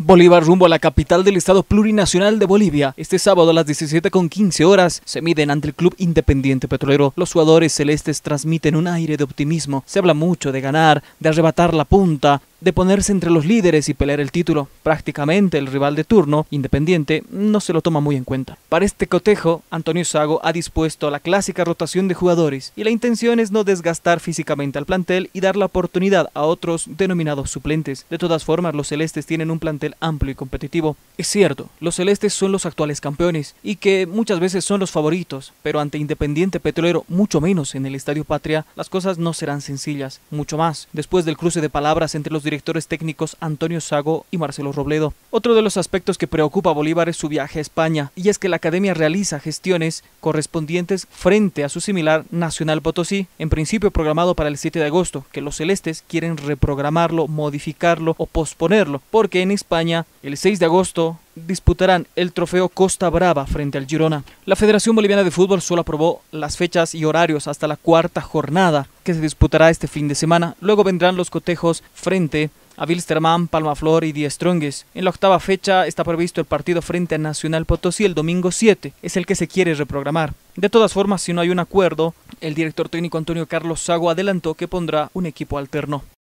Bolívar rumbo a la capital del Estado Plurinacional de Bolivia. Este sábado a las 17.15 horas se miden ante el Club Independiente Petrolero. Los jugadores celestes transmiten un aire de optimismo. Se habla mucho de ganar, de arrebatar la punta, de ponerse entre los líderes y pelear el título. Prácticamente el rival de turno, Independiente, no se lo toma muy en cuenta. Para este cotejo, Antonio Sago ha dispuesto la clásica rotación de jugadores y la intención es no desgastar físicamente al plantel y dar la oportunidad a otros denominados suplentes. De todas formas, los celestes tienen un plantel amplio y competitivo. Es cierto, los celestes son los actuales campeones y que muchas veces son los favoritos, pero ante Independiente Petrolero, mucho menos en el Estadio Patria, las cosas no serán sencillas, mucho más. Después del cruce de palabras entre los directores técnicos Antonio Sago y Marcelo Robledo. Otro de los aspectos que preocupa a Bolívar es su viaje a España, y es que la academia realiza gestiones correspondientes frente a su similar Nacional Potosí, en principio programado para el 7 de agosto, que los celestes quieren reprogramarlo, modificarlo o posponerlo, porque en España el 6 de agosto disputarán el trofeo Costa Brava frente al Girona. La Federación Boliviana de Fútbol solo aprobó las fechas y horarios hasta la cuarta jornada que se disputará este fin de semana. Luego vendrán los cotejos frente a Wilstermann, Palmaflor y Trongues. En la octava fecha está previsto el partido frente a Nacional Potosí el domingo 7, es el que se quiere reprogramar. De todas formas, si no hay un acuerdo, el director técnico Antonio Carlos Sago adelantó que pondrá un equipo alterno.